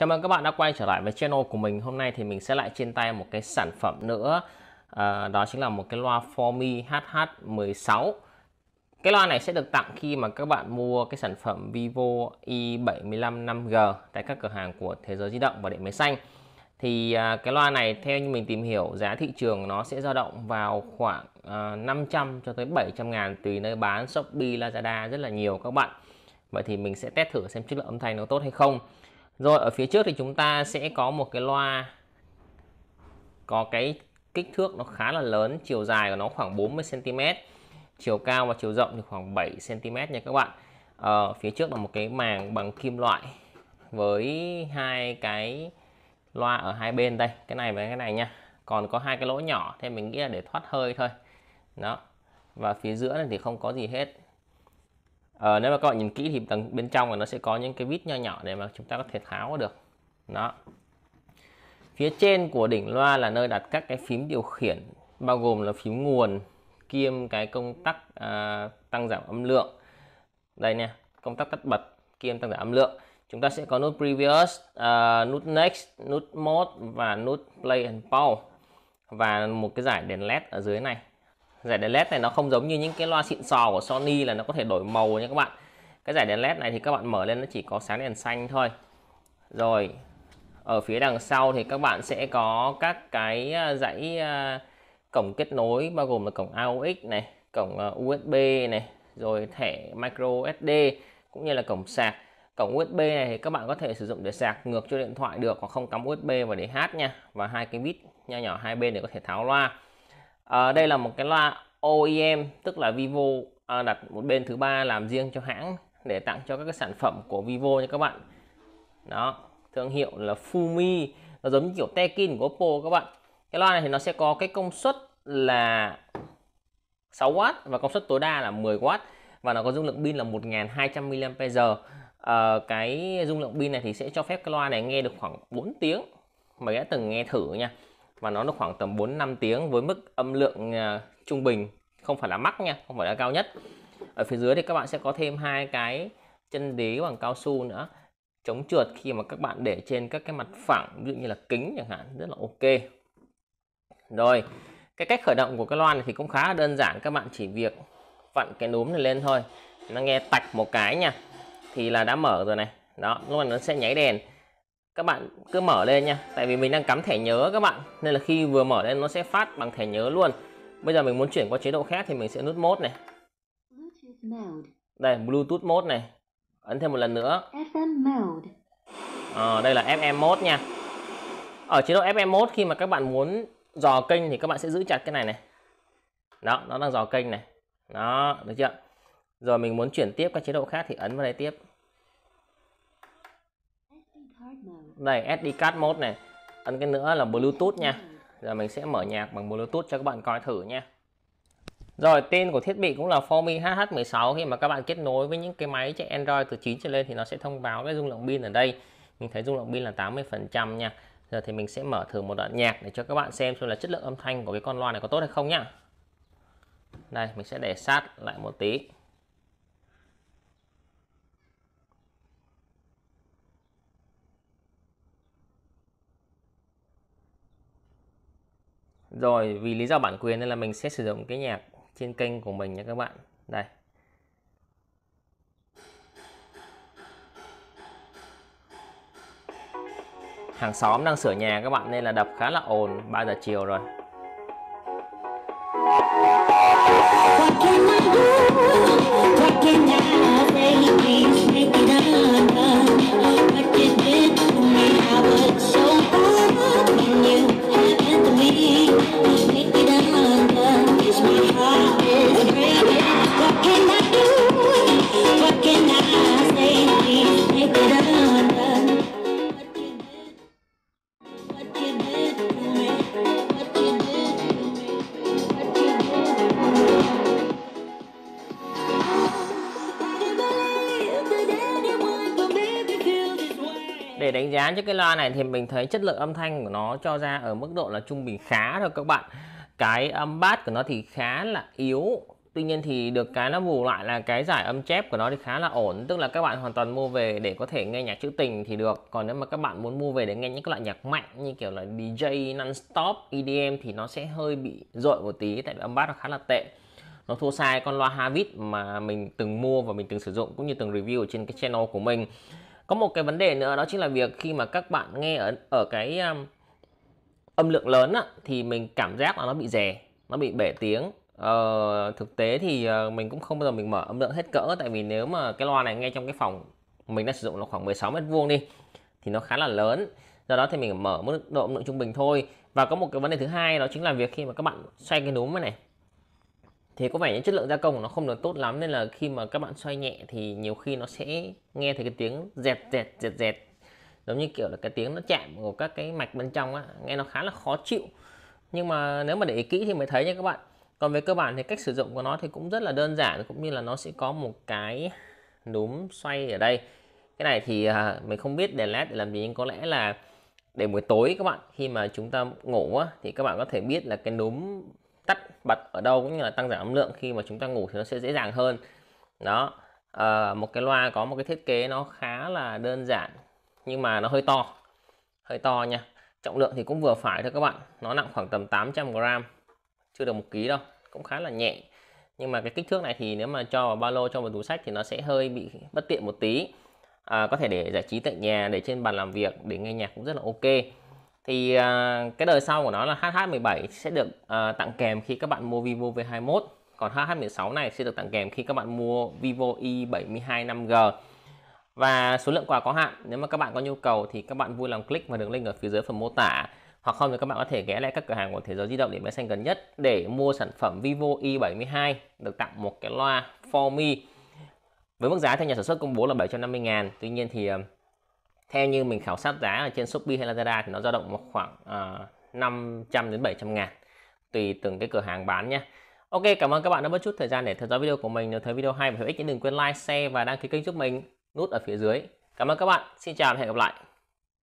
Chào mừng các bạn đã quay trở lại với channel của mình. Hôm nay thì mình sẽ lại trên tay một cái sản phẩm nữa. À, đó chính là một cái loa Formi HH16. Cái loa này sẽ được tặng khi mà các bạn mua cái sản phẩm Vivo i75 5G tại các cửa hàng của Thế giới di động và điện máy xanh. Thì à, cái loa này theo như mình tìm hiểu giá thị trường nó sẽ dao động vào khoảng à, 500 cho tới 700 ngàn tùy nơi bán Shopee, Lazada rất là nhiều các bạn. Vậy thì mình sẽ test thử xem chất lượng âm thanh nó tốt hay không. Rồi ở phía trước thì chúng ta sẽ có một cái loa có cái kích thước nó khá là lớn, chiều dài của nó khoảng 40 cm, chiều cao và chiều rộng thì khoảng 7 cm nha các bạn. Ở ờ, phía trước là một cái màng bằng kim loại với hai cái loa ở hai bên đây, cái này và cái này nha. Còn có hai cái lỗ nhỏ thì mình nghĩ là để thoát hơi thôi. Đó. Và phía giữa này thì không có gì hết ờ, nếu mà các bạn nhìn kỹ thì tầng bên trong là nó sẽ có những cái vít nho nhỏ để mà chúng ta có thể tháo được đó phía trên của đỉnh loa là nơi đặt các cái phím điều khiển bao gồm là phím nguồn kiêm cái công tắc à, tăng giảm âm lượng đây nè công tắc tắt bật kiêm tăng giảm âm lượng chúng ta sẽ có nút previous uh, nút next nút mode và nút play and pause và một cái giải đèn led ở dưới này giải đèn led này nó không giống như những cái loa xịn sò của Sony là nó có thể đổi màu nha các bạn cái giải đèn led này thì các bạn mở lên nó chỉ có sáng đèn xanh thôi rồi ở phía đằng sau thì các bạn sẽ có các cái à, dãy à, cổng kết nối bao gồm là cổng AUX này cổng à, USB này rồi thẻ micro SD cũng như là cổng sạc cổng USB này thì các bạn có thể sử dụng để sạc ngược cho điện thoại được hoặc không cắm USB vào để hát nha và hai cái vít nho nhỏ hai bên để có thể tháo loa à, đây là một cái loa OEM tức là Vivo à, đặt một bên thứ ba làm riêng cho hãng để tặng cho các cái sản phẩm của Vivo nha các bạn đó thương hiệu là Fumi nó giống như kiểu Tekin của Oppo các bạn cái loa này thì nó sẽ có cái công suất là 6W và công suất tối đa là 10W và nó có dung lượng pin là 1200 mAh à, cái dung lượng pin này thì sẽ cho phép cái loa này nghe được khoảng 4 tiếng mà đã từng nghe thử nha và nó nó khoảng tầm 4 5 tiếng với mức âm lượng à, trung bình không phải là mắc nha không phải là cao nhất ở phía dưới thì các bạn sẽ có thêm hai cái chân đế bằng cao su nữa chống trượt khi mà các bạn để trên các cái mặt phẳng ví dụ như là kính chẳng hạn rất là ok rồi cái cách khởi động của cái loa này thì cũng khá là đơn giản các bạn chỉ việc vặn cái núm này lên thôi nó nghe tạch một cái nha thì là đã mở rồi này đó lúc này nó sẽ nháy đèn các bạn cứ mở lên nha tại vì mình đang cắm thẻ nhớ các bạn nên là khi vừa mở lên nó sẽ phát bằng thẻ nhớ luôn bây giờ mình muốn chuyển qua chế độ khác thì mình sẽ nút mode này đây bluetooth mode này ấn thêm một lần nữa à, đây là fm mode nha ở chế độ fm mode khi mà các bạn muốn dò kênh thì các bạn sẽ giữ chặt cái này này đó nó đang dò kênh này đó được chưa rồi mình muốn chuyển tiếp các chế độ khác thì ấn vào đây tiếp đây SD card mode này ấn cái nữa là Bluetooth nha ừ. giờ mình sẽ mở nhạc bằng Bluetooth cho các bạn coi thử nha rồi tên của thiết bị cũng là Formi HH16 khi mà các bạn kết nối với những cái máy chạy Android từ 9 trở lên thì nó sẽ thông báo cái dung lượng pin ở đây mình thấy dung lượng pin là 80% nha giờ thì mình sẽ mở thử một đoạn nhạc để cho các bạn xem xem là chất lượng âm thanh của cái con loa này có tốt hay không nhá đây mình sẽ để sát lại một tí rồi vì lý do bản quyền nên là mình sẽ sử dụng cái nhạc trên kênh của mình nha các bạn đây hàng xóm đang sửa nhà các bạn nên là đập khá là ồn 3 giờ chiều rồi What can I say? Please make it up. What can đánh giá cho cái loa này thì mình thấy chất lượng âm thanh của nó cho ra ở mức độ là trung bình khá thôi các bạn cái âm bass của nó thì khá là yếu tuy nhiên thì được cái nó bù lại là cái giải âm chép của nó thì khá là ổn tức là các bạn hoàn toàn mua về để có thể nghe nhạc trữ tình thì được còn nếu mà các bạn muốn mua về để nghe những cái loại nhạc mạnh như kiểu là DJ non-stop EDM thì nó sẽ hơi bị dội một tí tại vì âm bass nó khá là tệ nó thua sai con loa Havit mà mình từng mua và mình từng sử dụng cũng như từng review ở trên cái channel của mình có một cái vấn đề nữa đó chính là việc khi mà các bạn nghe ở ở cái um, âm lượng lớn á, thì mình cảm giác là nó bị rè nó bị bể tiếng ờ, thực tế thì uh, mình cũng không bao giờ mình mở âm lượng hết cỡ tại vì nếu mà cái loa này nghe trong cái phòng mình đã sử dụng là khoảng 16 mét vuông đi thì nó khá là lớn do đó thì mình mở mức độ âm lượng trung bình thôi và có một cái vấn đề thứ hai đó chính là việc khi mà các bạn xoay cái núm này thì có vẻ những chất lượng gia công của nó không được tốt lắm nên là khi mà các bạn xoay nhẹ thì nhiều khi nó sẽ nghe thấy cái tiếng dẹt dẹt dẹt dẹt giống như kiểu là cái tiếng nó chạm của các cái mạch bên trong á nghe nó khá là khó chịu nhưng mà nếu mà để ý kỹ thì mới thấy nha các bạn còn về cơ bản thì cách sử dụng của nó thì cũng rất là đơn giản cũng như là nó sẽ có một cái núm xoay ở đây cái này thì à, mình không biết đèn led để làm gì nhưng có lẽ là để buổi tối các bạn khi mà chúng ta ngủ á, thì các bạn có thể biết là cái núm tắt bật ở đâu cũng như là tăng giảm âm lượng khi mà chúng ta ngủ thì nó sẽ dễ dàng hơn đó à, một cái loa có một cái thiết kế nó khá là đơn giản nhưng mà nó hơi to hơi to nha trọng lượng thì cũng vừa phải thôi các bạn nó nặng khoảng tầm 800 gram chưa được một ký đâu cũng khá là nhẹ nhưng mà cái kích thước này thì nếu mà cho vào ba lô cho vào túi sách thì nó sẽ hơi bị bất tiện một tí à, có thể để giải trí tại nhà để trên bàn làm việc để nghe nhạc cũng rất là ok thì uh, cái đời sau của nó là HH17 sẽ được uh, tặng kèm khi các bạn mua Vivo V21 còn HH16 này sẽ được tặng kèm khi các bạn mua Vivo i72 5G và số lượng quà có hạn nếu mà các bạn có nhu cầu thì các bạn vui lòng click vào đường link ở phía dưới phần mô tả hoặc không thì các bạn có thể ghé lại các cửa hàng của thế giới di động điện máy xanh gần nhất để mua sản phẩm Vivo i72 được tặng một cái loa For Me với mức giá theo nhà sản xuất công bố là 750 ngàn tuy nhiên thì à, theo như mình khảo sát giá ở trên Shopee hay Lazada thì nó dao động một khoảng uh, ờ, 500 đến 700 ngàn tùy từng cái cửa hàng bán nhé Ok cảm ơn các bạn đã mất chút thời gian để theo dõi video của mình nếu thấy video hay và hữu ích thì đừng quên like, share và đăng ký kênh giúp mình nút ở phía dưới Cảm ơn các bạn xin chào và hẹn gặp lại